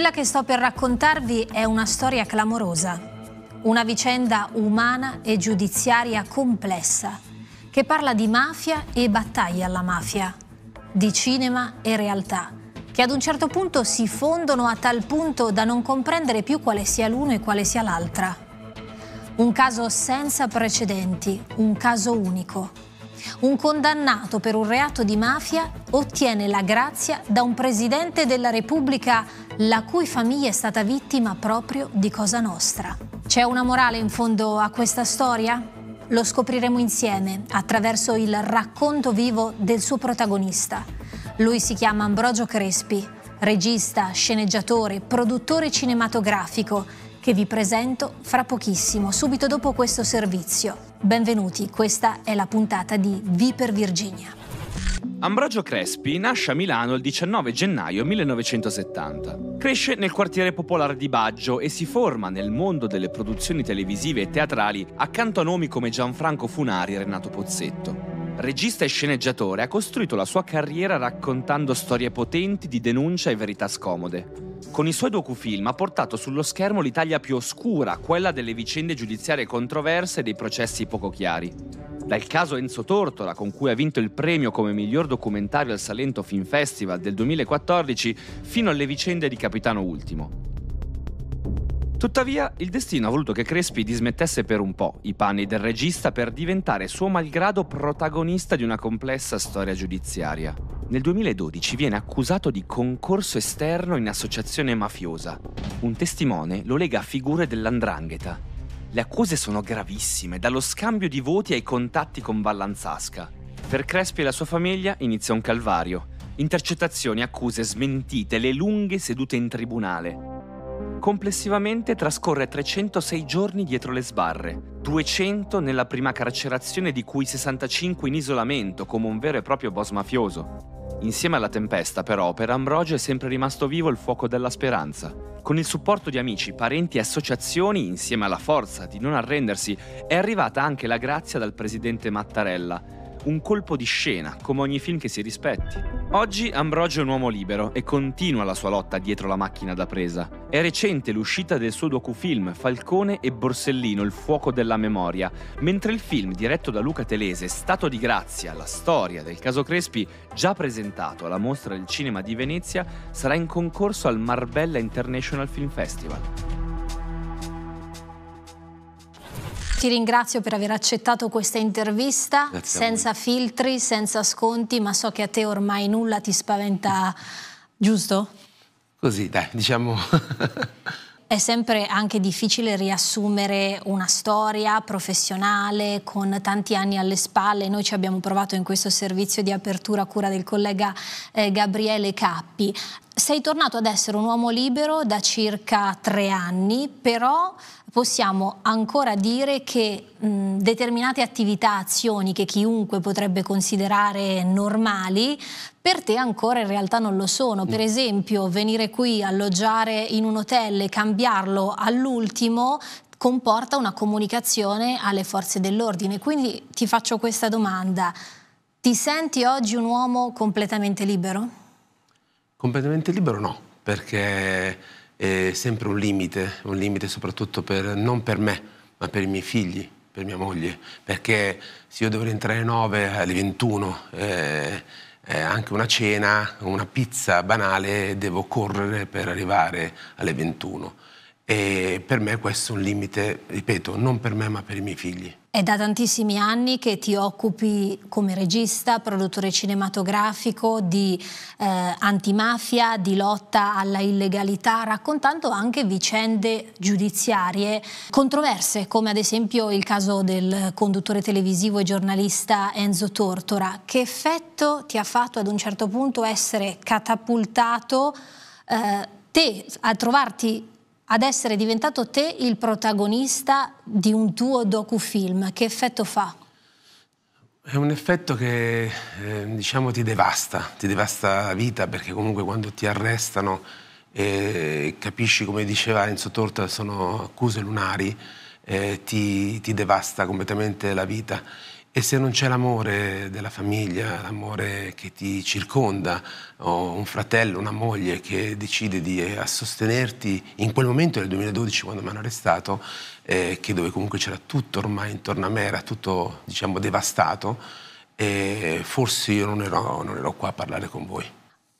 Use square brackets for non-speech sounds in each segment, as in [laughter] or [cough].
Quella che sto per raccontarvi è una storia clamorosa, una vicenda umana e giudiziaria complessa che parla di mafia e battaglia alla mafia, di cinema e realtà, che ad un certo punto si fondono a tal punto da non comprendere più quale sia l'uno e quale sia l'altra. Un caso senza precedenti, un caso unico un condannato per un reato di mafia ottiene la grazia da un presidente della Repubblica la cui famiglia è stata vittima proprio di Cosa Nostra. C'è una morale in fondo a questa storia? Lo scopriremo insieme attraverso il racconto vivo del suo protagonista. Lui si chiama Ambrogio Crespi, regista, sceneggiatore, produttore cinematografico, che vi presento fra pochissimo, subito dopo questo servizio. Benvenuti, questa è la puntata di Viper Virginia. Ambrogio Crespi nasce a Milano il 19 gennaio 1970. Cresce nel quartiere popolare di Baggio e si forma nel mondo delle produzioni televisive e teatrali accanto a nomi come Gianfranco Funari e Renato Pozzetto. Regista e sceneggiatore, ha costruito la sua carriera raccontando storie potenti di denuncia e verità scomode. Con i suoi docufilm ha portato sullo schermo l'Italia più oscura, quella delle vicende giudiziarie controverse e dei processi poco chiari. Dal caso Enzo Tortora, con cui ha vinto il premio come miglior documentario al Salento Film Festival del 2014, fino alle vicende di Capitano Ultimo. Tuttavia, il destino ha voluto che Crespi dismettesse per un po' i panni del regista per diventare suo malgrado protagonista di una complessa storia giudiziaria. Nel 2012 viene accusato di concorso esterno in associazione mafiosa. Un testimone lo lega a figure dell'andrangheta. Le accuse sono gravissime, dallo scambio di voti ai contatti con Vallanzasca. Per Crespi e la sua famiglia inizia un calvario. Intercettazioni, accuse smentite, le lunghe sedute in tribunale. Complessivamente trascorre 306 giorni dietro le sbarre, 200 nella prima carcerazione di cui 65 in isolamento come un vero e proprio boss mafioso. Insieme alla tempesta, però, per Ambrogio è sempre rimasto vivo il fuoco della speranza. Con il supporto di amici, parenti e associazioni, insieme alla forza di non arrendersi, è arrivata anche la grazia dal presidente Mattarella, un colpo di scena, come ogni film che si rispetti. Oggi Ambrogio è un uomo libero e continua la sua lotta dietro la macchina da presa. È recente l'uscita del suo docufilm Falcone e Borsellino, il fuoco della memoria, mentre il film diretto da Luca Telese, Stato di Grazia, la storia del caso Crespi, già presentato alla mostra del cinema di Venezia, sarà in concorso al Marbella International Film Festival. Ti ringrazio per aver accettato questa intervista, Grazie senza filtri, senza sconti, ma so che a te ormai nulla ti spaventa, giusto? Così, dai, diciamo... [laughs] È sempre anche difficile riassumere una storia professionale con tanti anni alle spalle. Noi ci abbiamo provato in questo servizio di apertura a cura del collega eh, Gabriele Cappi. Sei tornato ad essere un uomo libero da circa tre anni, però possiamo ancora dire che mh, determinate attività, azioni che chiunque potrebbe considerare normali, per te ancora in realtà non lo sono. Per mm. esempio, venire qui, alloggiare in un hotel e cambiarlo all'ultimo comporta una comunicazione alle forze dell'ordine. Quindi ti faccio questa domanda. Ti senti oggi un uomo completamente libero? Completamente libero no, perché è sempre un limite, un limite soprattutto per, non per me, ma per i miei figli, per mia moglie, perché se io devo rientrare alle 9, alle 21, eh, eh, anche una cena, una pizza banale, devo correre per arrivare alle 21 e per me questo è un limite, ripeto, non per me ma per i miei figli. È da tantissimi anni che ti occupi come regista, produttore cinematografico di eh, antimafia, di lotta alla illegalità, raccontando anche vicende giudiziarie controverse, come ad esempio il caso del conduttore televisivo e giornalista Enzo Tortora. Che effetto ti ha fatto ad un certo punto essere catapultato eh, te a trovarti ad essere diventato te il protagonista di un tuo docufilm. Che effetto fa? È un effetto che eh, diciamo ti devasta, ti devasta la vita perché comunque quando ti arrestano e capisci come diceva Enzo Torta sono accuse lunari, eh, ti, ti devasta completamente la vita. E se non c'è l'amore della famiglia, l'amore che ti circonda, o un fratello, una moglie che decide di eh, sostenerti in quel momento nel 2012 quando mi hanno arrestato, eh, che dove comunque c'era tutto ormai intorno a me, era tutto diciamo devastato, e eh, forse io non ero, non ero qua a parlare con voi.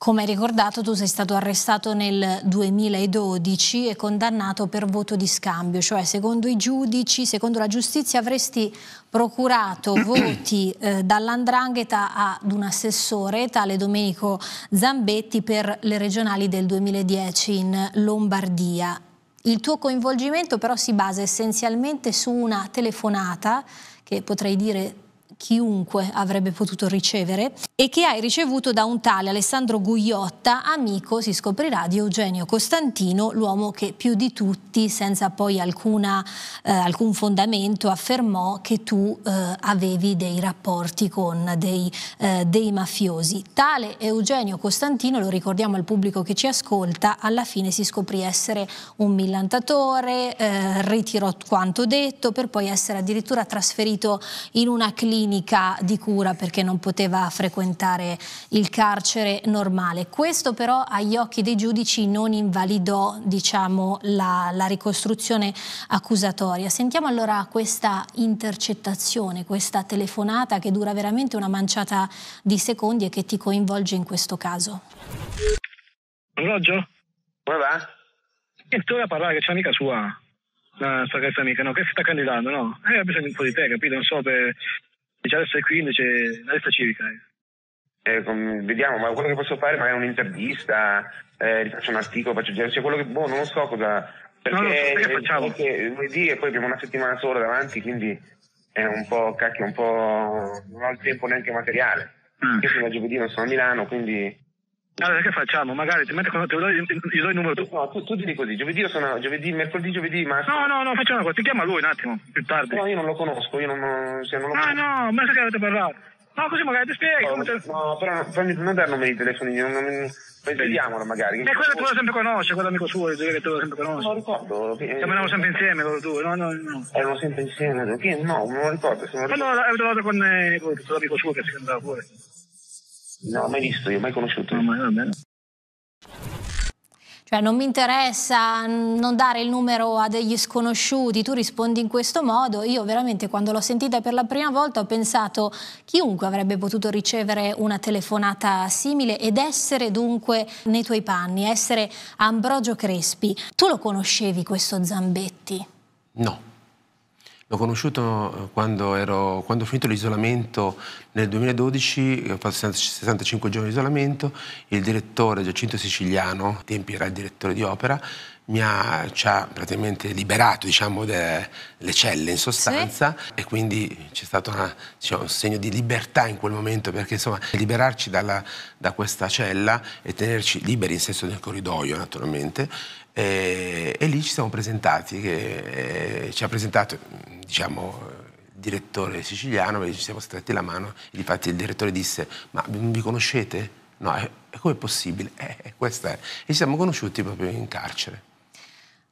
Come ricordato, tu sei stato arrestato nel 2012 e condannato per voto di scambio, cioè secondo i giudici, secondo la giustizia avresti procurato [clears throat] voti eh, dall'andrangheta ad un assessore, tale Domenico Zambetti, per le regionali del 2010 in Lombardia. Il tuo coinvolgimento però si basa essenzialmente su una telefonata, che potrei dire chiunque avrebbe potuto ricevere e che hai ricevuto da un tale Alessandro Gugliotta, amico, si scoprirà, di Eugenio Costantino, l'uomo che più di tutti, senza poi alcuna, eh, alcun fondamento, affermò che tu eh, avevi dei rapporti con dei, eh, dei mafiosi. Tale Eugenio Costantino, lo ricordiamo al pubblico che ci ascolta, alla fine si scoprì essere un millantatore, eh, ritirò quanto detto per poi essere addirittura trasferito in una clinica clinica di cura perché non poteva frequentare il carcere normale. Questo però agli occhi dei giudici non invalidò diciamo, la, la ricostruzione accusatoria. Sentiamo allora questa intercettazione, questa telefonata che dura veramente una manciata di secondi e che ti coinvolge in questo caso. Orologio? Come va? E tu vai a parlare che c'è amica sua la no, sua amica, no, che si sta candidando, no? Eh, ha bisogno un po' di te, capito? Non so, per, già diciamo l'F15 la lista civica. Ecco. Eh, vediamo, ma quello che posso fare magari è un'intervista, eh, faccio un articolo, faccio girare, cioè quello che, boh, non so cosa, perché, no, so facciamo. Perché lunedì e poi abbiamo una settimana sola davanti, quindi è un po', cacchio, un po', non ho il tempo neanche materiale. Mm. Io sono a giovedì, non sono a Milano, quindi allora che facciamo? Magari ti metto, te lo do, gli do il numero tu. No, tu, tu dimmi così, giovedì lo sono, giovedì, mercoledì, giovedì, ma... No, no, no, facciamo una cosa, ti chiama lui un attimo, più tardi. No, io non lo conosco, io non, cioè, non lo conosco. Ah no, ma sa che avete parlato? No, così magari ti spiego. No, te... no però fammi, non dare nome di telefonini, non, non, non, vediamolo magari. E quello tu lo sempre conosci, quell'amico suo, che tu lo sempre conosci. No, lo ricordo. Che... Siamo sempre insieme loro due, no, no, no. Erano sempre insieme, che? no, non lo ricordo. Non lo ricordo. Allora, avevo trovato con, eh, con l'amico suo che si andava fuori non l'ho mai visto, io mai conosciuto. No, ma vabbè. Cioè non mi interessa non dare il numero a degli sconosciuti, tu rispondi in questo modo. Io veramente quando l'ho sentita per la prima volta ho pensato chiunque avrebbe potuto ricevere una telefonata simile ed essere dunque nei tuoi panni, essere Ambrogio Crespi. Tu lo conoscevi questo Zambetti? No. L'ho conosciuto eh, quando, ero, quando, ho finito l'isolamento nel 2012, ho fatto 65 giorni di isolamento, il direttore Giacinto Siciliano, ai tempi era il direttore di opera, mi ha, ci ha praticamente liberato diciamo, delle celle in sostanza sì. e quindi c'è stato una, diciamo, un segno di libertà in quel momento perché insomma liberarci dalla, da questa cella e tenerci liberi in senso del corridoio naturalmente e, e lì ci siamo presentati, che, eh, ci ha presentato diciamo, il direttore siciliano, ci siamo stretti la mano, e infatti il direttore disse, ma vi conoscete? No, è, è come possibile? [laughs] Eh, eh, questa è. E ci siamo conosciuti proprio in carcere.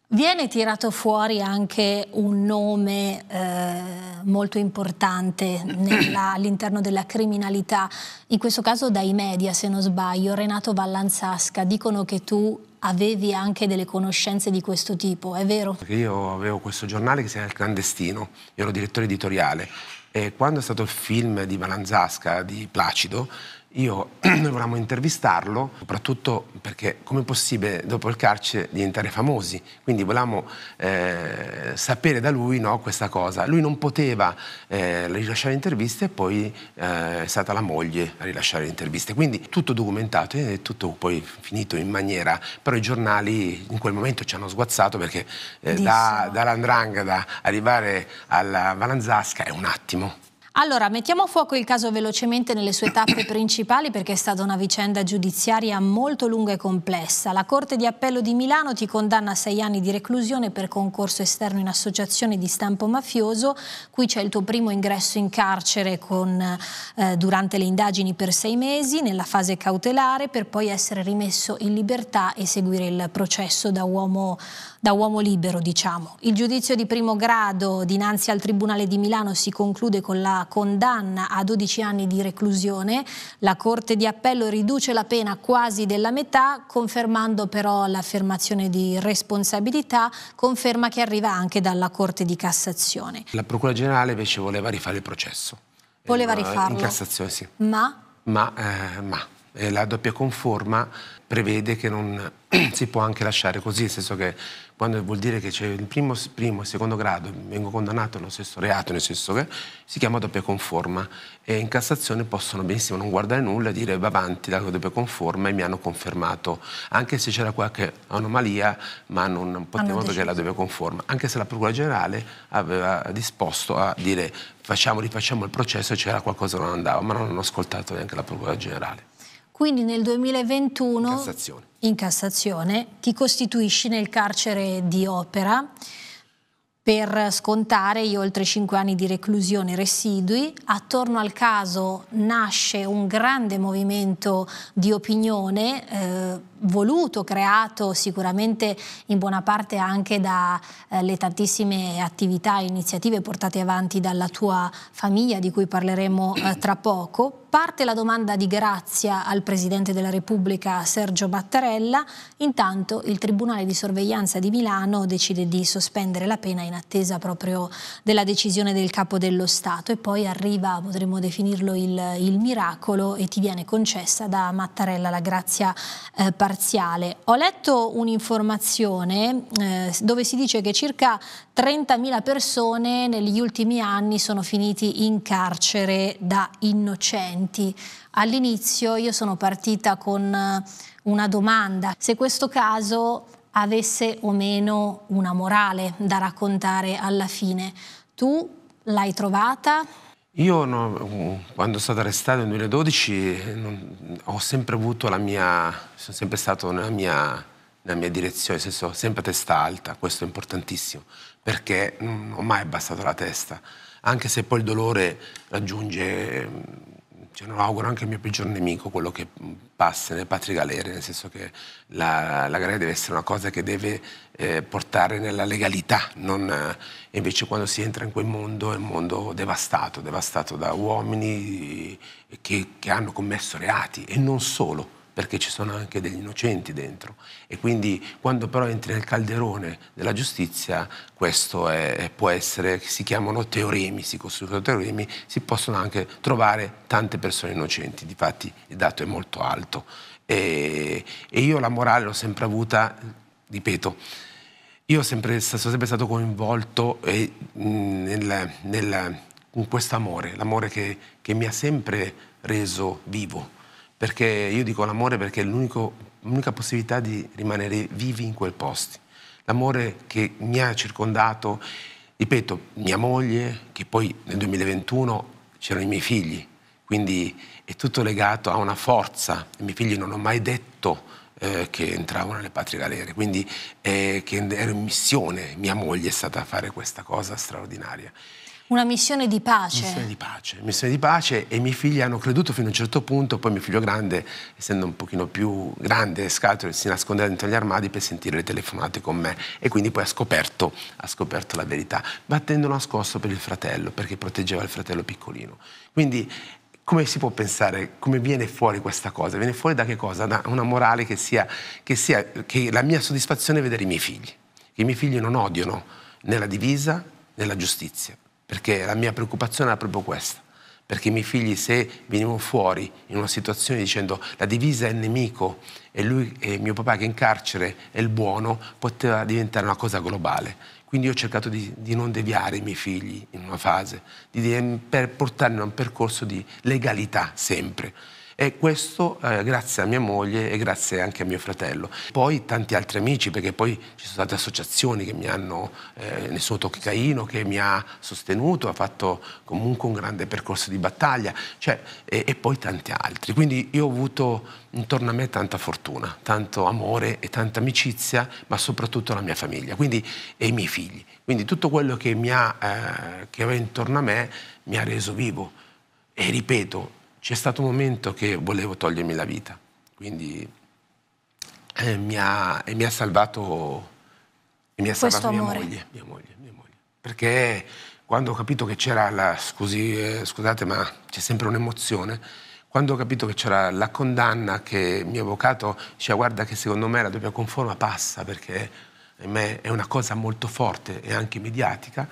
Viene tirato fuori anche un nome eh, molto importante nella, [clears throat] all'interno della criminalità, in questo caso dai media se non sbaglio, Renato Vallanzasca, dicono che tu avevi anche delle conoscenze di questo tipo, è vero? Io avevo questo giornale che si chiama Il Clandestino, io ero direttore editoriale e quando è stato il film di Vallanzasca, di Placido, io [clears throat] volevamo intervistarlo, soprattutto perché come è possibile dopo il carcere diventare famosi? Quindi volevamo eh, sapere da lui no, questa cosa. Lui non poteva eh, rilasciare interviste e poi eh, è stata la moglie a rilasciare le interviste. Quindi tutto documentato e tutto poi finito in maniera... Però i giornali in quel momento ci hanno sguazzato perché eh, da, dall'Andrangheta arrivare alla Valanzasca è un attimo. Allora, mettiamo a fuoco il caso velocemente nelle sue tappe [coughs] principali perché è stata una vicenda giudiziaria molto lunga e complessa. La Corte di Appello di Milano ti condanna a sei anni di reclusione per concorso esterno in associazione di stampo mafioso. Qui c'è il tuo primo ingresso in carcere con, eh, durante le indagini per sei mesi nella fase cautelare per poi essere rimesso in libertà e seguire il processo da uomo da uomo libero, diciamo. Il giudizio di primo grado dinanzi al Tribunale di Milano si conclude con la condanna a 12 anni di reclusione. La Corte di Appello riduce la pena quasi della metà, confermando però l'affermazione di responsabilità, conferma che arriva anche dalla Corte di Cassazione. La Procura Generale invece voleva rifare il processo. Voleva eh, rifarlo. In Cassazione, sì. Ma? Ma, eh, ma eh, la doppia conforma prevede che non [clears throat] si può anche lasciare così, nel senso che quando vuol dire che c'è il primo, primo e secondo grado, vengo condannato allo stesso reato, nel senso che si chiama doppia conforma e in Cassazione possono benissimo non guardare nulla e dire va avanti la doppia conforma e mi hanno confermato, anche se c'era qualche anomalia, ma non potevano perché la doppia conforma, anche se la Procura Generale aveva disposto a dire facciamo, rifacciamo il processo e c'era qualcosa che non andava, ma non hanno ascoltato neanche la Procura Generale. Quindi nel 2021 Cassazione. in Cassazione ti costituisci nel carcere di Opera per scontare gli oltre 5 anni di reclusione residui. Attorno al caso nasce un grande movimento di opinione. Eh, voluto, creato sicuramente in buona parte anche dalle eh, tantissime attività e iniziative portate avanti dalla tua famiglia di cui parleremo eh, tra poco. Parte la domanda di grazia al Presidente della Repubblica Sergio Mattarella, intanto il Tribunale di sorveglianza di Milano decide di sospendere la pena in attesa proprio della decisione del Capo dello Stato e poi arriva, potremmo definirlo il, il miracolo e ti viene concessa da Mattarella la grazia eh, parziale. Ho letto un'informazione eh, dove si dice che circa 30.000 persone negli ultimi anni sono finiti in carcere da innocenti. All'inizio io sono partita con eh, una domanda, se questo caso avesse o meno una morale da raccontare alla fine. Tu l'hai trovata? Io no, quando sono stato arrestato nel 2012 non, ho sempre avuto la mia, sono sempre stato nella mia, nella mia direzione, nel senso sempre testa alta, questo è importantissimo, perché non ho mai abbassato la testa, anche se poi il dolore raggiunge cioè, non lo auguro anche al mio peggior nemico quello che passa nel Patrick Galere, nel senso che la, la galera deve essere una cosa che deve eh, portare nella legalità, non, eh, invece quando si entra in quel mondo è un mondo devastato, devastato da uomini eh, che, che hanno commesso reati e non solo perché ci sono anche degli innocenti dentro. E quindi quando però entri nel calderone della giustizia, questo è, può essere, si chiamano teoremi, si costruiscono teoremi, si possono anche trovare tante persone innocenti, difatti il dato è molto alto. E, e io la morale l'ho sempre avuta, ripeto, io sempre, sono sempre stato coinvolto e, nel, nel, in questo amore, l'amore che, che mi ha sempre reso vivo perché io dico l'amore perché è l'unica possibilità di rimanere vivi in quel posto. L'amore che mi ha circondato, ripeto, mia moglie, che poi nel 2021 c'erano i miei figli, quindi è tutto legato a una forza. I miei figli non ho mai detto eh, che entravano nelle patrie galere, quindi eh, che ero in missione, mia moglie è stata a fare questa cosa straordinaria. Una missione di pace. Missione di pace, missione di pace e i miei figli hanno creduto fino a un certo punto, poi mio figlio grande, essendo un pochino più grande, scaltro, si nascondeva dentro gli armadi per sentire le telefonate con me e quindi poi ha scoperto, ha scoperto la verità, battendo nascosto per il fratello, perché proteggeva il fratello piccolino. Quindi come si può pensare, come viene fuori questa cosa? Viene fuori da che cosa? Da una morale che sia, che, sia, che la mia soddisfazione è vedere i miei figli, che i miei figli non odiano né la divisa né la giustizia, perché la mia preoccupazione era proprio questa. Perché i miei figli, se venivano fuori in una situazione dicendo la divisa è il nemico e, lui, e mio papà che è in carcere è il buono, poteva diventare una cosa globale. Quindi io ho cercato di, di non deviare i miei figli in una fase, di, per portarli a un percorso di legalità sempre. E questo eh, grazie a mia moglie e grazie anche a mio fratello. Poi tanti altri amici, perché poi ci sono state associazioni che mi hanno, eh, nessuno tocchi Caino, che mi ha sostenuto, ha fatto comunque un grande percorso di battaglia, cioè, e, e poi tanti altri. Quindi io ho avuto intorno a me tanta fortuna, tanto amore e tanta amicizia, ma soprattutto la mia famiglia quindi, e i miei figli. Quindi tutto quello che, mi ha, eh, che avevo intorno a me mi ha reso vivo. E ripeto, c'è stato un momento che volevo togliermi la vita, quindi eh, mi, ha, mi, ha, salvato, mi ha salvato mia, moglie, mia, moglie, mia, moglie, Perché quando ho capito che c'era la, scusi, eh, scusate ma c'è sempre un'emozione, quando ho capito che c'era la condanna che il mio avvocato diceva guarda che secondo me la doppia conforma passa perché in me è una cosa molto forte e anche mediatica,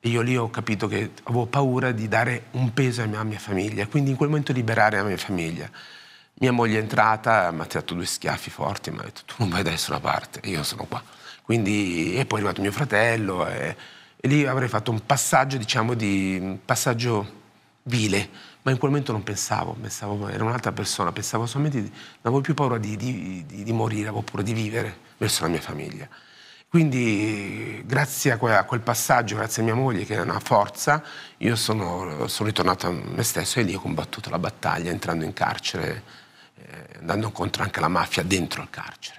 e io lì ho capito che avevo paura di dare un peso alla mia famiglia, quindi in quel momento liberare la mia famiglia. Mia moglie è entrata, mi ha tirato due schiaffi forti, mi ha detto tu non vai da nessuna parte, io sono qua. Quindi, e poi è arrivato mio fratello e, e lì avrei fatto un passaggio, diciamo, di un passaggio vile, ma in quel momento non pensavo, pensavo era un'altra persona, pensavo solamente, di, non avevo più paura di, di, di morire, avevo paura di vivere verso la mia famiglia. Quindi grazie a quel, passaggio, grazie a mia moglie che è una forza, io sono, sono ritornato a me stesso e lì ho combattuto la battaglia entrando in carcere, eh, andando incontro anche alla mafia dentro il carcere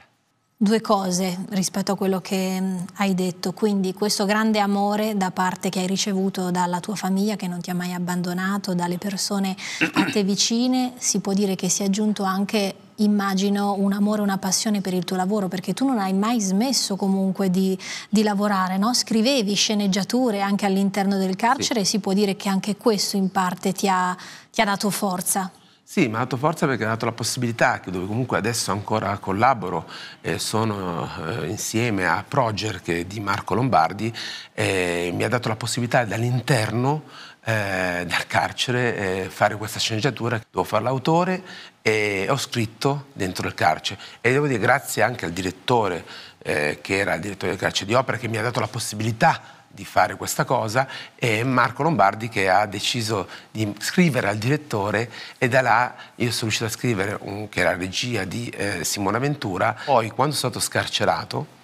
due cose rispetto a quello che mm, hai detto, quindi questo grande amore da parte che hai ricevuto dalla tua famiglia che non ti ha mai abbandonato, dalle persone a te vicine, si può dire che sia giunto anche immagino un amore, una passione per il tuo lavoro, perché tu non hai mai smesso comunque di, di lavorare, no? scrivevi sceneggiature anche all'interno del carcere sì. e si può dire che anche questo in parte ti ha, ti ha dato forza. Sì, mi ha dato forza perché ha dato la possibilità, dove comunque adesso ancora collaboro, eh, sono eh, insieme a Proger che è di Marco Lombardi, eh, mi ha dato la possibilità dall'interno eh, dal carcere eh, fare questa sceneggiatura, devo fare l'autore e ho scritto dentro il carcere e devo dire grazie anche al direttore eh, che era il direttore del carcere di opera che mi ha dato la possibilità di fare questa cosa e Marco Lombardi che ha deciso di scrivere al direttore e da là io sono riuscito a scrivere un, che era la regia di eh, Simona Ventura. Poi quando sono stato scarcerato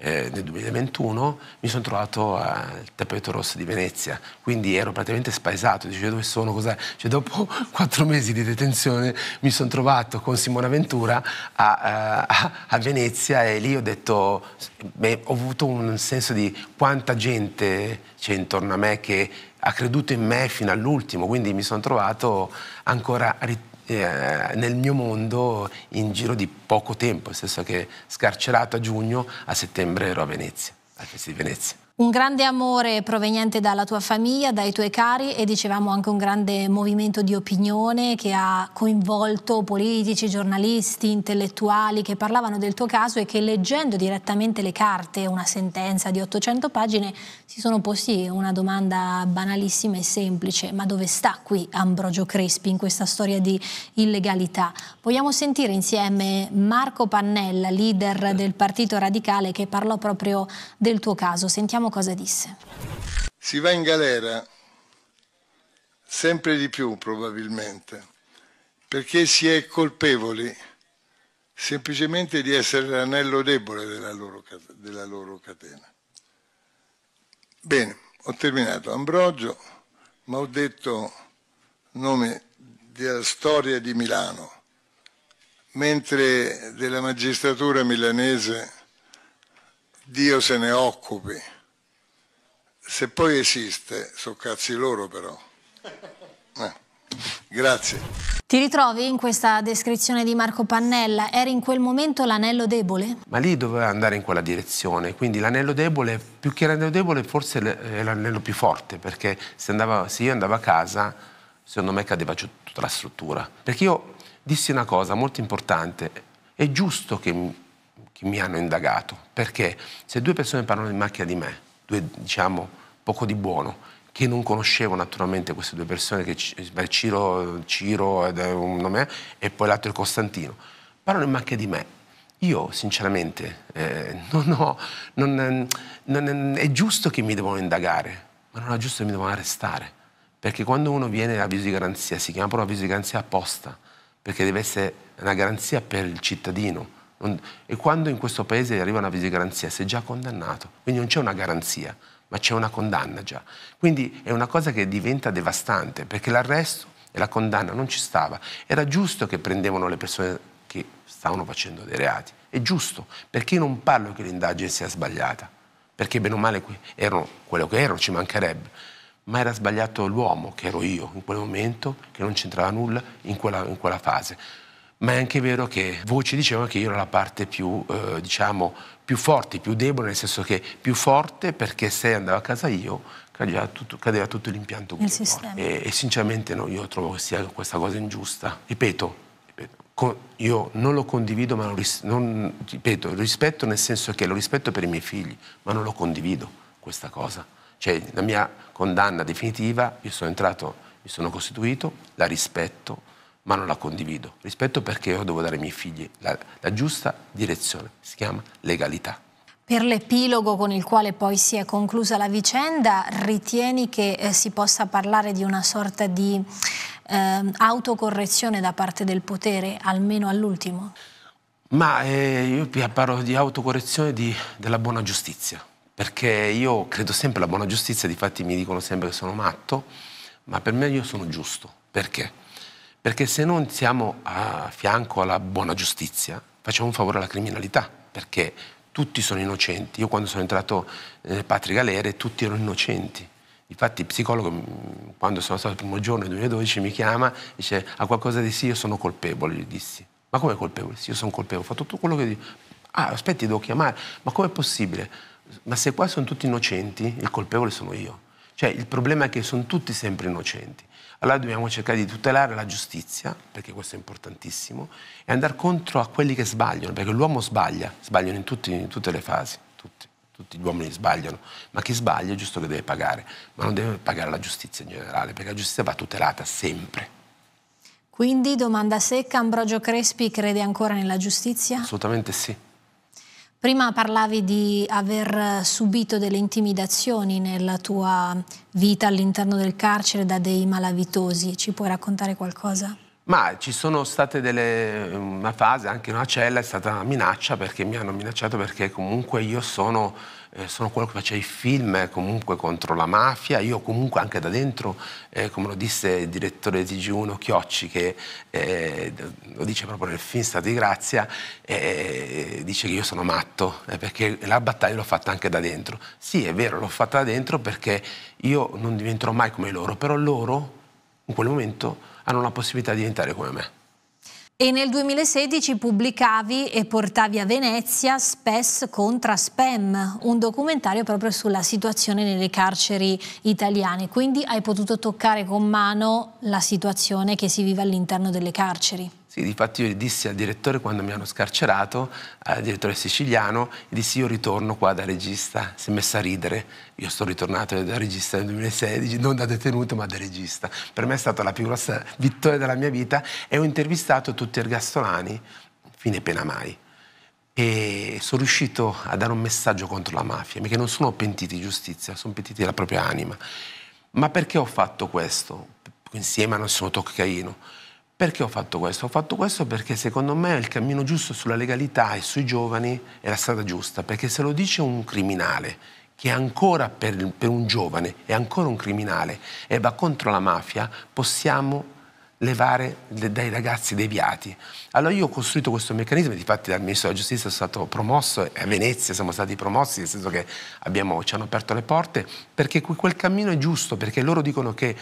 eh, nel 2021 mi sono trovato al tappeto rosso di Venezia, quindi ero praticamente spaesato, dicevo dove sono, cos'è? Cioè, dopo [laughs] quattro mesi di detenzione mi sono trovato con Simona Ventura a, eh, a, a, Venezia e lì ho detto, beh, ho avuto un senso di quanta gente c'è intorno a me che ha creduto in me fino all'ultimo, quindi mi sono trovato ancora a ritornare eh, nel mio mondo in giro di poco tempo, nel senso che scarcerato a giugno, a settembre ero a Venezia, al Festival di Venezia un grande amore proveniente dalla tua famiglia, dai tuoi cari e dicevamo anche un grande movimento di opinione che ha coinvolto politici, giornalisti, intellettuali che parlavano del tuo caso e che leggendo direttamente le carte, una sentenza di 800 pagine, si sono posti una domanda banalissima e semplice, ma dove sta qui Ambrogio Crespi in questa storia di illegalità? Vogliamo sentire insieme Marco Pannella, leader del Partito Radicale, che parlò proprio del tuo caso. Sentiamo Sentiamo cosa disse. Si va in galera sempre di più probabilmente, perché si è colpevoli semplicemente di essere l'anello debole della loro, della loro catena. Bene, ho terminato Ambrogio, ma ho detto nome della storia di Milano, mentre della magistratura milanese Dio se ne occupi. Se poi esiste, sono cazzi loro però. Eh. Grazie. Ti ritrovi in questa descrizione di Marco Pannella? Era in quel momento l'anello debole? Ma lì doveva andare in quella direzione, quindi l'anello debole, più che l'anello debole, forse è eh, l'anello più forte, perché se, andava, se io andavo a casa, secondo me cadeva tutta la struttura. Perché io dissi una cosa molto importante, è giusto che, che mi hanno indagato, perché se due persone parlano in macchina di me, due, diciamo, poco di buono, che non conoscevo naturalmente queste due persone, che, Ciro, Ciro me, e poi l'altro è Costantino. Parlano in macchia di me. Io sinceramente eh, non ho, non, non, è giusto che mi devono indagare, ma non è giusto che mi devono arrestare. Perché quando uno viene l'avviso di garanzia, si chiama proprio avviso di garanzia apposta, perché deve essere una garanzia per il cittadino, e quando in questo paese arriva una visigaranzia, sei già condannato. Quindi non c'è una garanzia, ma c'è una condanna già. Quindi è una cosa che diventa devastante, perché l'arresto e la condanna non ci stava. Era giusto che prendevano le persone che stavano facendo dei reati. È giusto, perché io non parlo che l'indagine sia sbagliata, perché bene o male erano quello che erano, ci mancherebbe. Ma era sbagliato l'uomo, che ero io, in quel momento, che non c'entrava nulla in quella, in quella fase ma è anche vero che voci dicevano che io ero la parte più, eh, diciamo, più forte, più debole, nel senso che più forte perché se andavo a casa io cadeva tutto, cadeva tutto l'impianto gruppo. E, e, sinceramente no, io trovo che sia questa cosa ingiusta. Ripeto, ripeto con, io non lo condivido, ma lo ris, non, ripeto, lo rispetto nel senso che lo rispetto per i miei figli, ma non lo condivido questa cosa. Cioè la mia condanna definitiva, io sono entrato, mi sono costituito, la rispetto ma non la condivido. Rispetto perché io devo dare ai miei figli la, la giusta direzione, si chiama legalità. Per l'epilogo con il quale poi si è conclusa la vicenda, ritieni che eh, si possa parlare di una sorta di eh, autocorrezione da parte del potere, almeno all'ultimo? Ma eh, io parlo di autocorrezione di, della buona giustizia, perché io credo sempre alla buona giustizia, difatti mi dicono sempre che sono matto, ma per me io sono giusto. Perché? Perché se non siamo a fianco alla buona giustizia, facciamo un favore alla criminalità, perché tutti sono innocenti. Io quando sono entrato eh, nel Patri Galere tutti erano innocenti. Infatti il psicologo, mm, quando sono stato il primo giorno nel 2012, mi chiama e dice ha qualcosa di sì, io sono colpevole, gli dissi. Ma come colpevole? Sì, io sono colpevole, ho fatto tutto quello che dico. Ah, aspetti, devo chiamare. Ma com'è possibile? Ma se qua sono tutti innocenti, il colpevole sono io. Cioè, il problema è che sono tutti sempre innocenti. Allora dobbiamo cercare di tutelare la giustizia, perché questo è importantissimo, e andare contro a quelli che sbagliano, perché l'uomo sbaglia, sbagliano in, tutti, in tutte le fasi, tutti, tutti, gli uomini sbagliano, ma chi sbaglia è giusto che deve pagare, ma non deve pagare la giustizia in generale, perché la giustizia va tutelata sempre. Quindi, domanda secca, Ambrogio Crespi crede ancora nella giustizia? Assolutamente sì. Prima parlavi di aver eh, subito delle intimidazioni nella tua vita all'interno del carcere da dei malavitosi, ci puoi raccontare qualcosa? Ma ci sono state delle, eh, una fase, anche una cella è stata una minaccia perché mi hanno minacciato perché comunque io sono eh, sono quello che faceva i film eh, comunque contro la mafia, io comunque anche da dentro, eh, come lo disse il direttore di Giuno Chiocci, che eh, lo dice proprio nel film Stato di Grazia, eh, eh dice che io sono matto, perché la battaglia l'ho fatta anche da dentro. Sì, è vero, l'ho fatta da dentro perché io non diventerò mai come loro, però loro in quel momento hanno la possibilità di diventare come me. E nel 2016 pubblicavi e portavi a Venezia Spes contra Spam, un documentario proprio sulla situazione nelle carceri italiane, quindi hai potuto toccare con mano la situazione che si vive all'interno delle carceri. Sì, fatto io dissi al direttore quando mi hanno scarcerato, al direttore siciliano, dissi io ritorno qua da regista, si è messa a ridere, io sono ritornato da regista nel 2016, non da detenuto ma da regista. Per me è stata la più grossa vittoria della mia vita e ho intervistato tutti Ergastolani, fine pena mai. E sono riuscito a dare un messaggio contro la mafia, perché non sono pentiti di giustizia, sono pentiti della propria anima. Ma perché ho fatto questo? Insieme a Nessuno Toccaino perché ho fatto questo? Ho fatto questo perché secondo me il cammino giusto sulla legalità e sui giovani è la strada giusta, perché se lo dice un criminale che è ancora per, per un giovane è ancora un criminale e va contro la mafia, possiamo levare dai ragazzi deviati. Allora io ho costruito questo meccanismo, di difatti dal Ministro della Giustizia sono stato promosso, a Venezia siamo stati promossi, nel senso che abbiamo, ci hanno aperto le porte, perché quel cammino è giusto, perché loro dicono che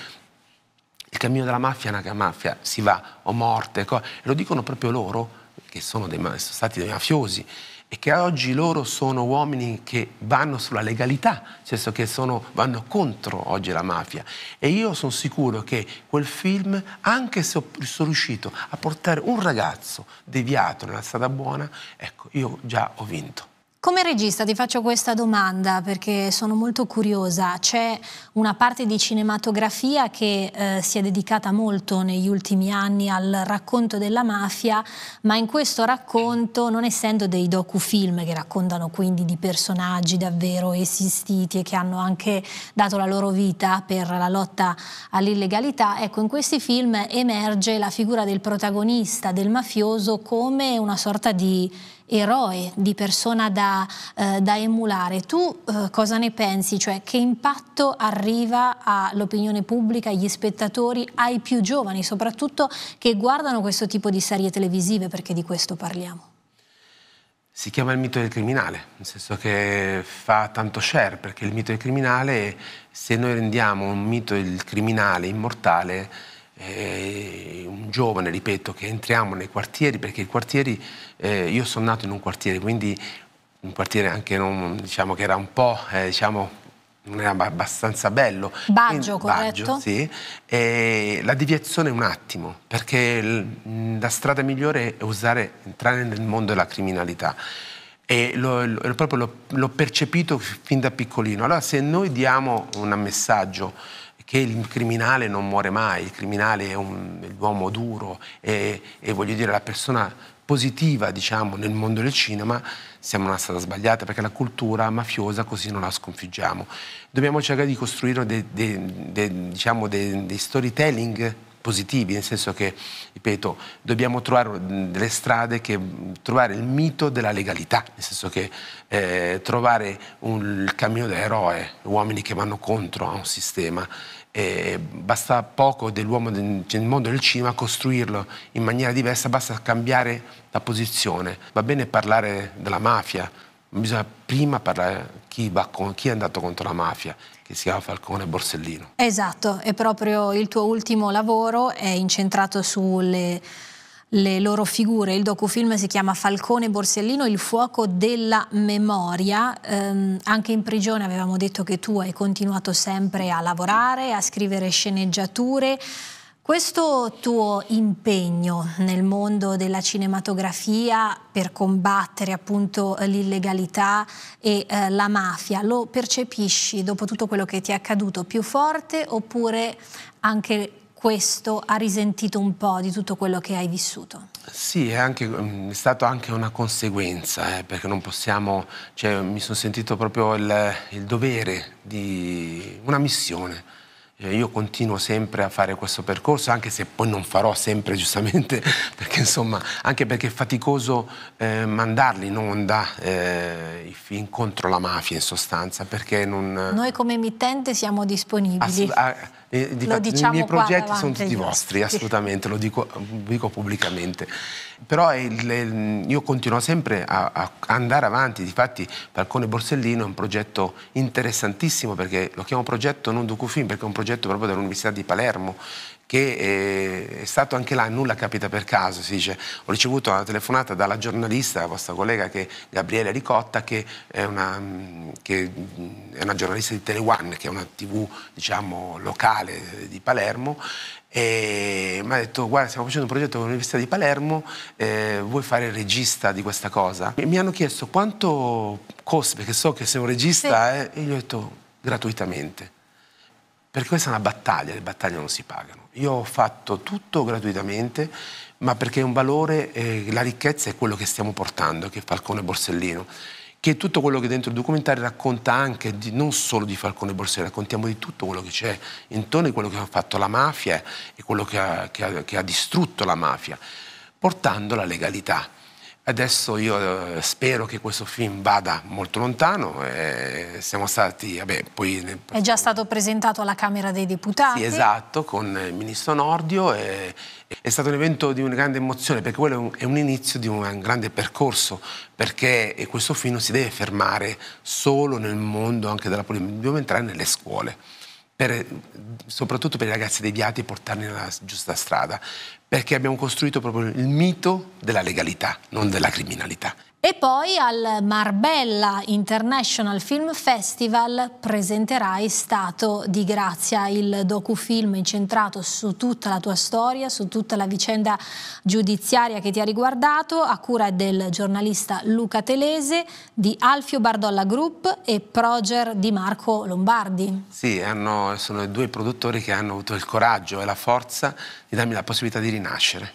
il cammino della mafia è una mafia, si va o morte, co- lo dicono proprio loro, che sono, dei, sono stati dei mafiosi e che oggi loro sono uomini che vanno sulla legalità, nel senso che sono, vanno contro oggi la mafia. E io sono sicuro che quel film, anche se sono riuscito a portare un ragazzo deviato nella strada buona, ecco, io già ho vinto. Come regista ti faccio questa domanda perché sono molto curiosa. C'è una parte di cinematografia che eh, si è dedicata molto negli ultimi anni al racconto della mafia, ma in questo racconto, non essendo dei docufilm che raccontano quindi di personaggi davvero esistiti e che hanno anche dato la loro vita per la lotta all'illegalità, ecco, in questi film emerge la figura del protagonista, del mafioso, come una sorta di eroe, di persona da, eh, da emulare. Tu eh, cosa ne pensi? Cioè, che impatto arriva all'opinione pubblica, agli spettatori, ai più giovani, soprattutto che guardano questo tipo di serie televisive, perché di questo parliamo? Si chiama il mito del criminale, nel senso che fa tanto share, perché il mito del criminale, se noi rendiamo un mito del criminale immortale, eh, un giovane, ripeto, che entriamo nei quartieri, perché i quartieri, eh, io sono nato in un quartiere, quindi un quartiere anche non, diciamo che era un po', eh, diciamo, non era abbastanza bello. Baggio, corretto? Baggio, sì. E la deviazione è un attimo, perché la strada migliore è usare, entrare nel mondo della criminalità. E lo, lo, proprio l'ho percepito fin da piccolino. Allora se noi diamo un messaggio che il criminale non muore mai, il criminale è un, l'uomo duro e, voglio dire la persona positiva diciamo, nel mondo del cinema, siamo una strada sbagliata perché la cultura mafiosa così non la sconfiggiamo. Dobbiamo cercare di costruire dei, dei, dei, diciamo, dei storytelling positivi, nel senso che, ripeto, dobbiamo trovare delle strade che trovare il mito della legalità, nel senso che eh, trovare un, il cammino dell'eroe, uomini che vanno contro a un sistema. Eh, basta poco dell'uomo del, mondo del cinema costruirlo in maniera diversa, basta cambiare la posizione. Va bene parlare della mafia, bisogna prima parlare di chi, chi è andato contro la mafia che si chiama Falcone Borsellino. Esatto, è proprio il tuo ultimo lavoro, è incentrato sulle le loro figure. Il docufilm si chiama Falcone Borsellino, il fuoco della memoria. Eh, anche in prigione avevamo detto che tu hai continuato sempre a lavorare, a scrivere sceneggiature. Questo tuo impegno nel mondo della cinematografia per combattere appunto l'illegalità e eh, la mafia, lo percepisci dopo tutto quello che ti è accaduto più forte oppure anche questo ha risentito un po' di tutto quello che hai vissuto? Sì, è, anche, mm, è stata anche una conseguenza, eh, perché non possiamo, cioè, mi sono sentito proprio il, il dovere di una missione cioè, io continuo sempre a fare questo percorso, anche se poi non farò sempre [laughs] giustamente, perché insomma, anche perché è faticoso eh, mandarli in onda eh, incontro la mafia in sostanza, perché non... Eh, Noi come emittente siamo disponibili. A, ah, eh, di, diciamo I miei progetti sono tutti vostri, assolutamente, lo dico, lo dico pubblicamente. Però io continuo sempre a, a andare avanti, difatti Falcone Borsellino è un progetto interessantissimo perché lo chiamo progetto non docufilm perché è un progetto proprio dell'Università di Palermo che eh, è stato anche là, nulla capita per caso, si dice. Ho ricevuto una telefonata dalla giornalista, la vostra collega, che, Gabriele Ricotta, che è, una, mm, che mm, è una giornalista di Tele One, che è una tv diciamo, locale di Palermo, e mi ha detto guarda stiamo facendo un progetto con l'Università di Palermo, eh, vuoi fare il regista di questa cosa? E mi hanno chiesto quanto costa, perché so che sei un regista, sì. eh, e gli ho detto gratuitamente, perché questa è una battaglia, le battaglie non si pagano. Io ho fatto tutto gratuitamente, ma perché è un valore, eh, la ricchezza è quello che stiamo portando, che è Falcone Borsellino, che è tutto quello che dentro il documentario racconta anche, di, non solo di Falcone Borsellino, raccontiamo di tutto quello che c'è intorno, di quello che ha fatto la mafia e quello che ha, che ha, che ha distrutto la mafia, portando la legalità Adesso io eh, spero che questo film vada molto lontano. Eh, siamo stati, vabbè, nel... È già stato presentato alla Camera dei Deputati. Sì, esatto, con il ministro Nordio. E, è stato un evento di una grande emozione perché quello è un, è un inizio di un grande percorso perché questo film non si deve fermare solo nel mondo anche della politica, dobbiamo entrare nelle scuole. Per, soprattutto per i ragazzi deviati e portarli nella giusta strada perché abbiamo costruito proprio il mito della legalità, non della criminalità. E poi al Marbella International Film Festival presenterai Stato di Grazia, il docufilm incentrato su tutta la tua storia, su tutta la vicenda giudiziaria che ti ha riguardato, a cura del giornalista Luca Telese, di Alfio Bardolla Group e Proger di Marco Lombardi. Sì, hanno, sono i due produttori che hanno avuto il coraggio e la forza di darmi la possibilità di rinascere.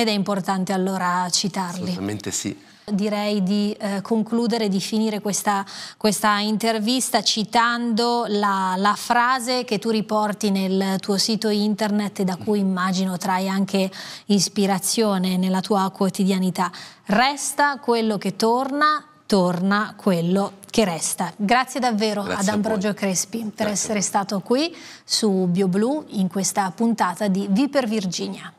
Ed è importante allora citarli. Assolutamente sì direi di eh, concludere, di finire questa, questa intervista citando la, la, frase che tu riporti nel tuo sito internet e da cui immagino trai anche ispirazione nella tua quotidianità. Resta quello che torna, torna quello che resta. Grazie davvero Grazie ad Ambrogio Crespi per Grazie. essere stato qui su BioBlu in questa puntata di Viper Virginia.